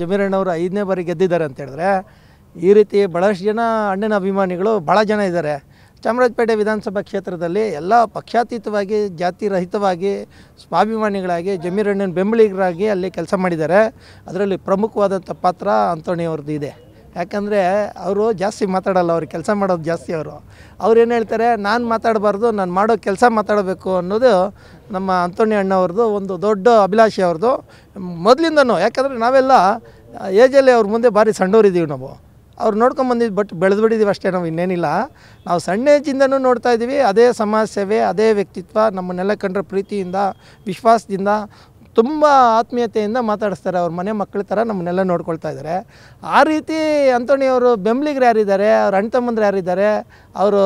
ಜಮೀರಣ್ಣವರು ಐದನೇ ಬಾರಿ ಗೆದ್ದಿದ್ದಾರೆ ಅಂತ ಹೇಳಿದ್ರೆ ಈ ರೀತಿ ಭಾಳಷ್ಟು ಜನ ಅಣ್ಣನ ಅಭಿಮಾನಿಗಳು ಭಾಳ ಜನ ಇದ್ದಾರೆ ಚಾಮರಾಜಪೇಟೆ ವಿಧಾನಸಭಾ ಕ್ಷೇತ್ರದಲ್ಲಿ ಎಲ್ಲ ಪಕ್ಷಾತೀತವಾಗಿ ಜಾತಿ ರಹಿತವಾಗಿ ಸ್ವಾಭಿಮಾನಿಗಳಾಗಿ ಜಮೀರಣ್ಣನ ಬೆಂಬಲಿಗರಾಗಿ ಅಲ್ಲಿ ಕೆಲಸ ಮಾಡಿದ್ದಾರೆ ಅದರಲ್ಲಿ ಪ್ರಮುಖವಾದಂಥ ಪಾತ್ರ ಅಂತೋಣಿಯವ್ರದ್ದು ಇದೆ ಯಾಕಂದರೆ ಅವರು ಜಾಸ್ತಿ ಮಾತಾಡಲ್ಲ ಅವ್ರು ಕೆಲಸ ಮಾಡೋದು ಜಾಸ್ತಿ ಅವರು ಅವ್ರು ಏನು ಹೇಳ್ತಾರೆ ನಾನು ಮಾತಾಡಬಾರ್ದು ನಾನು ಮಾಡೋ ಕೆಲಸ ಮಾತಾಡಬೇಕು ಅನ್ನೋದು ನಮ್ಮ ಅಂತೋಣಿ ಅಣ್ಣವ್ರದ್ದು ಒಂದು ದೊಡ್ಡ ಅಭಿಲಾಷೆ ಅವ್ರದ್ದು ಮೊದಲಿಂದನೂ ಯಾಕಂದರೆ ನಾವೆಲ್ಲ ಏಜಲ್ಲಿ ಅವ್ರ ಮುಂದೆ ಭಾರಿ ಸಣ್ಣವರಿದ್ದೀವಿ ನಾವು ಅವ್ರು ನೋಡ್ಕೊಂಬಂದಿದ್ದು ಬಟ್ ಬೆಳೆದ್ಬಿಟ್ಟಿದ್ದೀವಿ ಅಷ್ಟೇ ನಾವು ಇನ್ನೇನಿಲ್ಲ ನಾವು ಸಣ್ಣ ಏಜಿಂದನೂ ನೋಡ್ತಾ ಇದ್ದೀವಿ ಅದೇ ಸಮಾಜ ಸೇವೆ ಅದೇ ವ್ಯಕ್ತಿತ್ವ ನಮ್ಮನ್ನೆಲ್ಲ ಕಂಡ್ರೆ ಪ್ರೀತಿಯಿಂದ ವಿಶ್ವಾಸದಿಂದ ತುಂಬ ಆತ್ಮೀಯತೆಯಿಂದ ಮಾತಾಡಿಸ್ತಾರೆ ಅವ್ರ ಮನೆ ಮಕ್ಕಳ ಥರ ನಮ್ಮನ್ನೆಲ್ಲ ನೋಡ್ಕೊಳ್ತಾ ಇದ್ದಾರೆ ಆ ರೀತಿ ಅವರು ಬೆಂಬಲಿಗರು ಯಾರಿದ್ದಾರೆ ಅವ್ರ ಅಣ್ಣ ತಮ್ಮಂದ್ರೆ ಯಾರಿದ್ದಾರೆ ಅವರು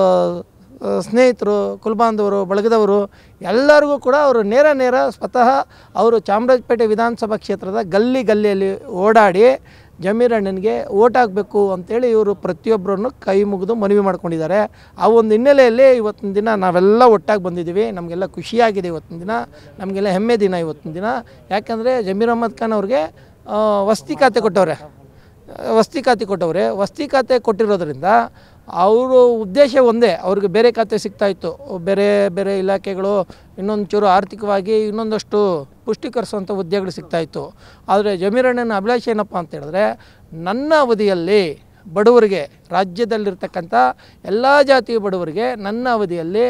ಸ್ನೇಹಿತರು ಕುಲ್ಬಾಂಧವರು ಬಳಗದವರು ಎಲ್ಲರಿಗೂ ಕೂಡ ಅವರು ನೇರ ನೇರ ಸ್ವತಃ ಅವರು ಚಾಮರಾಜಪೇಟೆ ವಿಧಾನಸಭಾ ಕ್ಷೇತ್ರದ ಗಲ್ಲಿ ಗಲ್ಲಿಯಲ್ಲಿ ಓಡಾಡಿ ಜಮೀರ್ ಅಣ್ಣನಿಗೆ ಓಟ್ ಹಾಕಬೇಕು ಅಂತೇಳಿ ಇವರು ಪ್ರತಿಯೊಬ್ಬರನ್ನು ಕೈ ಮುಗಿದು ಮನವಿ ಮಾಡ್ಕೊಂಡಿದ್ದಾರೆ ಆ ಒಂದು ಹಿನ್ನೆಲೆಯಲ್ಲಿ ಇವತ್ತಿನ ದಿನ ನಾವೆಲ್ಲ ಒಟ್ಟಾಗಿ ಬಂದಿದ್ದೀವಿ ನಮಗೆಲ್ಲ ಖುಷಿಯಾಗಿದೆ ಇವತ್ತಿನ ದಿನ ನಮಗೆಲ್ಲ ಹೆಮ್ಮೆ ದಿನ ಇವತ್ತಿನ ದಿನ ಯಾಕಂದರೆ ಜಮೀರ್ ಅಹಮದ್ ಖಾನ್ ಅವ್ರಿಗೆ ವಸ್ತಿ ಖಾತೆ ಕೊಟ್ಟವ್ರೆ ವಸ್ತಿ ಖಾತೆ ಕೊಟ್ಟವ್ರೆ ವಸ್ತಿ ಖಾತೆ ಕೊಟ್ಟಿರೋದ್ರಿಂದ ಅವರು ಉದ್ದೇಶ ಒಂದೇ ಅವ್ರಿಗೆ ಬೇರೆ ಖಾತೆ ಸಿಗ್ತಾಯಿತ್ತು ಬೇರೆ ಬೇರೆ ಇಲಾಖೆಗಳು ಇನ್ನೊಂಚೂರು ಆರ್ಥಿಕವಾಗಿ ಇನ್ನೊಂದಷ್ಟು ಪುಷ್ಟೀಕರಿಸುವಂಥ ಹುದ್ದೆಗಳು ಸಿಗ್ತಾಯಿತ್ತು ಆದರೆ ಜಮೀರಣ್ಣನ ಅಭಿಲಾಷೆ ಏನಪ್ಪ ಅಂತ ಹೇಳಿದ್ರೆ ನನ್ನ ಅವಧಿಯಲ್ಲಿ ಬಡವರಿಗೆ ರಾಜ್ಯದಲ್ಲಿರ್ತಕ್ಕಂಥ ಎಲ್ಲ ಜಾತಿಯ ಬಡವರಿಗೆ ನನ್ನ ಅವಧಿಯಲ್ಲಿ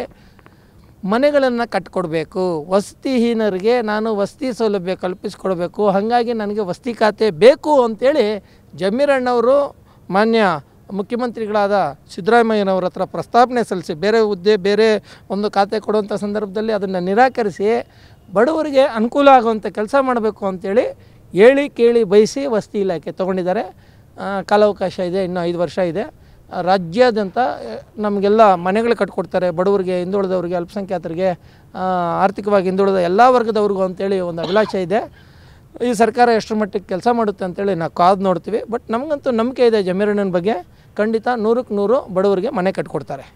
ಮನೆಗಳನ್ನು ಕಟ್ಕೊಡ್ಬೇಕು ವಸತಿಹೀನರಿಗೆ ನಾನು ವಸತಿ ಸೌಲಭ್ಯ ಕಲ್ಪಿಸ್ಕೊಡ್ಬೇಕು ಹಾಗಾಗಿ ನನಗೆ ವಸತಿ ಖಾತೆ ಬೇಕು ಅಂಥೇಳಿ ಜಮೀರಣ್ಣವರು ಮಾನ್ಯ ಮುಖ್ಯಮಂತ್ರಿಗಳಾದ ಸಿದ್ದರಾಮಯ್ಯನವರ ಹತ್ರ ಪ್ರಸ್ತಾಪನೆ ಸಲ್ಲಿಸಿ ಬೇರೆ ಹುದ್ದೆ ಬೇರೆ ಒಂದು ಖಾತೆ ಕೊಡುವಂಥ ಸಂದರ್ಭದಲ್ಲಿ ಅದನ್ನು ನಿರಾಕರಿಸಿ ಬಡವರಿಗೆ ಅನುಕೂಲ ಆಗುವಂಥ ಕೆಲಸ ಮಾಡಬೇಕು ಅಂಥೇಳಿ ಹೇಳಿ ಕೇಳಿ ಬಯಸಿ ವಸತಿ ಇಲಾಖೆ ತೊಗೊಂಡಿದ್ದಾರೆ ಕಾಲಾವಕಾಶ ಇದೆ ಇನ್ನೂ ಐದು ವರ್ಷ ಇದೆ ರಾಜ್ಯಾದ್ಯಂತ ನಮಗೆಲ್ಲ ಮನೆಗಳು ಕಟ್ಕೊಡ್ತಾರೆ ಬಡವರಿಗೆ ಹಿಂದುಳಿದವ್ರಿಗೆ ಅಲ್ಪಸಂಖ್ಯಾತರಿಗೆ ಆರ್ಥಿಕವಾಗಿ ಹಿಂದುಳಿದ ಎಲ್ಲ ವರ್ಗದವ್ರಿಗೂ ಅಂತೇಳಿ ಒಂದು ಅಭಿಲಾಷೆ ಇದೆ ಈ ಸರ್ಕಾರ ಎಷ್ಟರ ಮಟ್ಟಿಗೆ ಕೆಲಸ ಮಾಡುತ್ತೆ ಅಂತೇಳಿ ನಾವು ಕಾದು ನೋಡ್ತೀವಿ ಬಟ್ ನಮಗಂತೂ ನಂಬಿಕೆ ಇದೆ ಜಮೀರಣ್ಣನ ಬಗ್ಗೆ ಖಂಡಿತ ನೂರಕ್ಕೆ ನೂರು ಬಡವರಿಗೆ ಮನೆ ಕಟ್ಕೊಡ್ತಾರೆ